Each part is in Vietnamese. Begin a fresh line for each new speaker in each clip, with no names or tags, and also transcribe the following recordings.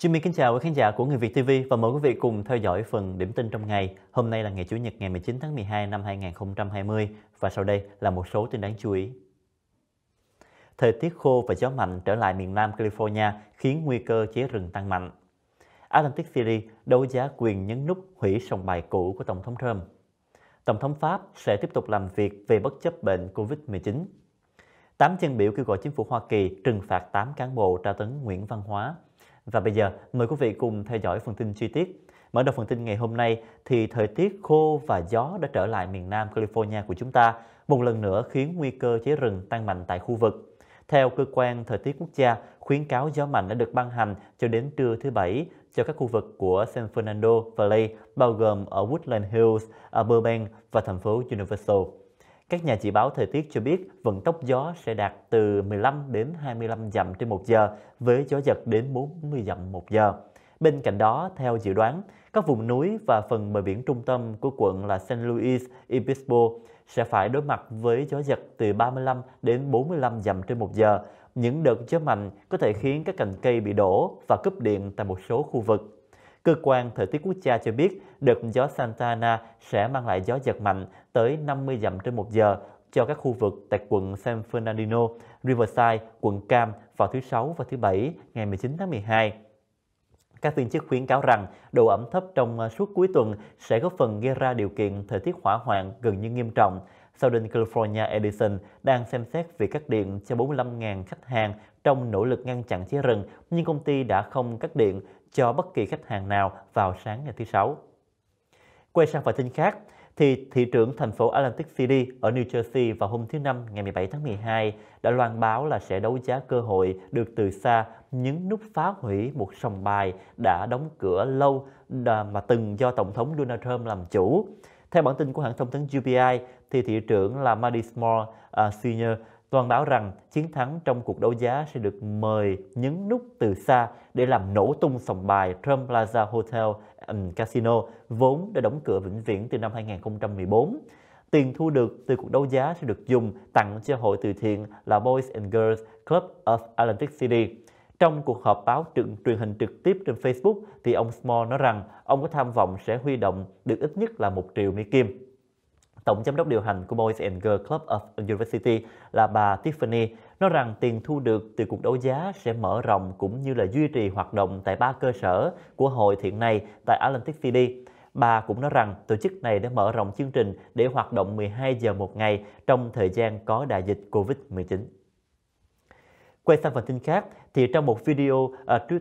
Chương minh kính chào quý khán giả của Người Việt TV và mời quý vị cùng theo dõi phần điểm tin trong ngày. Hôm nay là ngày Chủ nhật ngày 19 tháng 12 năm 2020 và sau đây là một số tin đáng chú ý. Thời tiết khô và gió mạnh trở lại miền Nam California khiến nguy cơ cháy rừng tăng mạnh. Atlantic City đấu giá quyền nhấn nút hủy sòng bài cũ của Tổng thống Trump. Tổng thống Pháp sẽ tiếp tục làm việc về bất chấp bệnh COVID-19. Tám chân biểu kêu gọi chính phủ Hoa Kỳ trừng phạt 8 cán bộ tra tấn Nguyễn Văn Hóa – và bây giờ mời quý vị cùng theo dõi phần tin chi tiết. Mở đầu phần tin ngày hôm nay thì thời tiết khô và gió đã trở lại miền Nam California của chúng ta, một lần nữa khiến nguy cơ cháy rừng tăng mạnh tại khu vực. Theo cơ quan thời tiết quốc gia, khuyến cáo gió mạnh đã được ban hành cho đến trưa thứ Bảy cho các khu vực của San Fernando Valley, bao gồm ở Woodland Hills, ở Burbank và thành phố Universal. Các nhà dự báo thời tiết cho biết vận tốc gió sẽ đạt từ 15 đến 25 dặm trên 1 giờ với gió giật đến 40 dặm 1 giờ. Bên cạnh đó, theo dự đoán, các vùng núi và phần bờ biển trung tâm của quận là San Luis Obispo sẽ phải đối mặt với gió giật từ 35 đến 45 dặm trên 1 giờ. Những đợt gió mạnh có thể khiến các cành cây bị đổ và cúp điện tại một số khu vực Cơ quan thời tiết quốc gia cho biết đợt gió Santana sẽ mang lại gió giật mạnh tới 50 dặm trên một giờ cho các khu vực tại quận San Fernandino, Riverside, quận Cam vào thứ Sáu và thứ Bảy ngày 19 tháng 12. Các viên chức khuyến cáo rằng độ ẩm thấp trong suốt cuối tuần sẽ góp phần gây ra điều kiện thời tiết hỏa hoạn gần như nghiêm trọng. Southern California Edison đang xem xét việc cắt điện cho 45.000 khách hàng trong nỗ lực ngăn chặn cháy rừng, nhưng công ty đã không cắt điện cho bất kỳ khách hàng nào vào sáng ngày thứ Sáu. Quay sang phần tin khác, thì thị trưởng thành phố Atlantic City ở New Jersey vào hôm thứ Năm ngày 17 tháng 12 đã loan báo là sẽ đấu giá cơ hội được từ xa những nút phá hủy một sòng bài đã đóng cửa lâu mà từng do Tổng thống Donald Trump làm chủ. Theo bản tin của hãng thông tấn UPI, thì thị trưởng là Maddie Small uh, à, Sr. Toàn bảo rằng chiến thắng trong cuộc đấu giá sẽ được mời nhấn nút từ xa để làm nổ tung sòng bài Trump Plaza Hotel and Casino vốn đã đóng cửa vĩnh viễn từ năm 2014. Tiền thu được từ cuộc đấu giá sẽ được dùng tặng cho hội từ thiện là Boys and Girls Club of Atlantic City. Trong cuộc họp báo truyện, truyền hình trực tiếp trên Facebook thì ông Small nói rằng ông có tham vọng sẽ huy động được ít nhất là một triệu Mỹ Kim. Tổng giám đốc điều hành của Boys and Girls Club of University là bà Tiffany nói rằng tiền thu được từ cuộc đấu giá sẽ mở rộng cũng như là duy trì hoạt động tại ba cơ sở của hội thiện này tại Atlantic City. Bà cũng nói rằng tổ chức này đã mở rộng chương trình để hoạt động 12 giờ một ngày trong thời gian có đại dịch COVID-19. Quay sang phần tin khác, thì trong một video uh,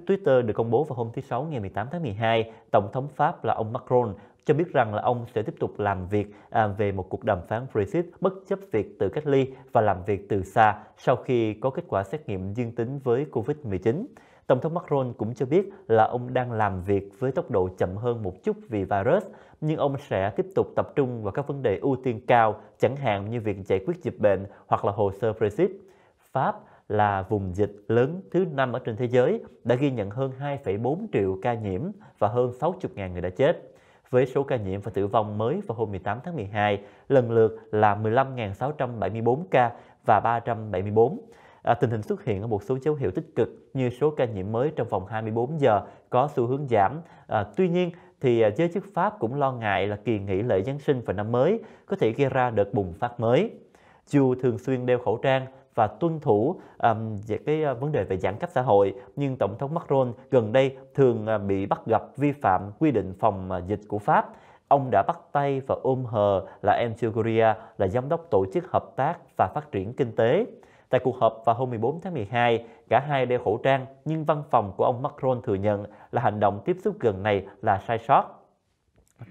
Twitter được công bố vào hôm thứ Sáu ngày 18 tháng 12, Tổng thống Pháp là ông Macron cho biết rằng là ông sẽ tiếp tục làm việc à, về một cuộc đàm phán Brexit bất chấp việc tự cách ly và làm việc từ xa sau khi có kết quả xét nghiệm dương tính với COVID-19. Tổng thống Macron cũng cho biết là ông đang làm việc với tốc độ chậm hơn một chút vì virus, nhưng ông sẽ tiếp tục tập trung vào các vấn đề ưu tiên cao, chẳng hạn như việc giải quyết dịch bệnh hoặc là hồ sơ Brexit. Pháp là vùng dịch lớn thứ năm ở trên thế giới đã ghi nhận hơn 2,4 triệu ca nhiễm và hơn 60.000 người đã chết. Với số ca nhiễm và tử vong mới vào hôm 18 tháng 12 lần lượt là 15.674 ca và 374. À, tình hình xuất hiện ở một số dấu hiệu tích cực như số ca nhiễm mới trong vòng 24 giờ có xu hướng giảm. À, tuy nhiên thì à, giới chức Pháp cũng lo ngại là kỳ nghỉ lễ Giáng sinh và năm mới có thể gây ra đợt bùng phát mới. Dù thường xuyên đeo khẩu trang và tuân thủ um, về cái ờ, vấn đề về giãn cách xã hội nhưng tổng thống Macron gần đây thường ờ, bị bắt gặp vi phạm quy định phòng ờ, dịch của Pháp ông đã bắt tay và ôm hờ là em Guria là giám đốc tổ chức hợp tác và phát triển kinh tế. Tại cuộc họp vào hôm 14 tháng 12, cả hai đeo khẩu trang nhưng văn phòng của ông Macron thừa nhận là hành động tiếp xúc gần này là sai sót.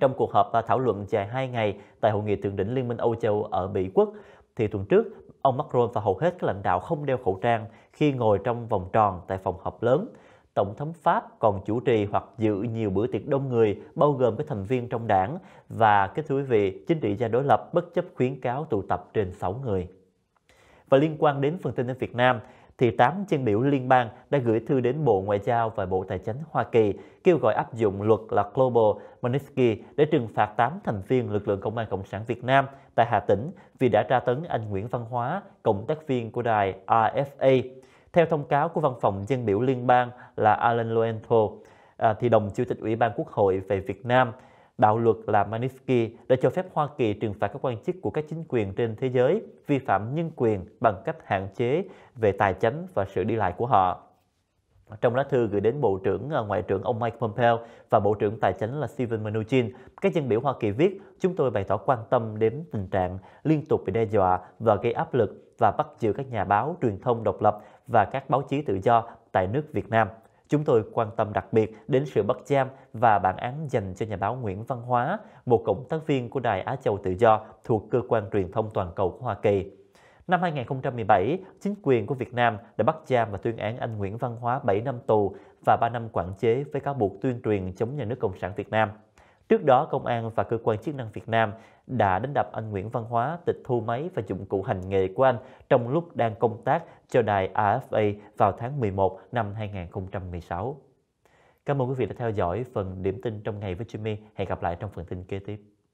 Trong cuộc họp và thảo luận dài 2 ngày tại Hội nghị thượng đỉnh Liên minh Âu Châu ở Mỹ Quốc, thì tuần trước, ông Macron và hầu hết các lãnh đạo không đeo khẩu trang khi ngồi trong vòng tròn tại phòng họp lớn. Tổng thống Pháp còn chủ trì hoặc dự nhiều bữa tiệc đông người, bao gồm các thành viên trong đảng và, các thưa quý vị, chính trị gia đối lập bất chấp khuyến cáo tụ tập trên 6 người. Và liên quan đến phần tin ở Việt Nam, thì 8 chân biểu liên bang đã gửi thư đến Bộ Ngoại giao và Bộ Tài chính Hoa Kỳ kêu gọi áp dụng luật là Global Magnitsky để trừng phạt 8 thành viên lực lượng Công an Cộng sản Việt Nam tại Hà Tĩnh vì đã tra tấn anh Nguyễn Văn Hóa, cộng tác viên của đài RFA. Theo thông cáo của Văn phòng dân biểu liên bang là Alan Loento, à, thì đồng Chủ tịch Ủy ban Quốc hội về Việt Nam Đạo luật là Magnitsky đã cho phép Hoa Kỳ trừng phạt các quan chức của các chính quyền trên thế giới vi phạm nhân quyền bằng cách hạn chế về tài chính và sự đi lại của họ. Trong lá thư gửi đến Bộ trưởng ờ, Ngoại trưởng ông Mike Pompeo và Bộ trưởng Tài chính là Steven Mnuchin, các dân biểu Hoa Kỳ viết, chúng tôi bày tỏ quan tâm đến tình trạng liên tục bị đe dọa và gây áp lực và bắt giữ các nhà báo, truyền thông độc lập và các báo chí tự do tại nước Việt Nam. Chúng tôi quan tâm đặc biệt đến sự bắt giam và bản án dành cho nhà báo Nguyễn Văn Hóa, một cộng tác viên của Đài Á Châu Tự Do thuộc Cơ quan Truyền thông Toàn cầu của Hoa Kỳ. Năm 2017, chính quyền của Việt Nam đã bắt giam và tuyên án anh Nguyễn Văn Hóa 7 năm tù và 3 năm quản chế với cáo buộc tuyên truyền chống nhà nước Cộng sản Việt Nam. Trước đó, công an và cơ quan chức năng Việt Nam đã đánh đập anh Nguyễn Văn Hóa, tịch thu máy và dụng cụ hành nghề của anh trong lúc đang công tác cho đài AFA vào tháng 11 năm 2016. Cảm ơn quý vị đã theo dõi phần điểm tin trong ngày với Jimmy. Hẹn gặp lại trong phần tin kế tiếp.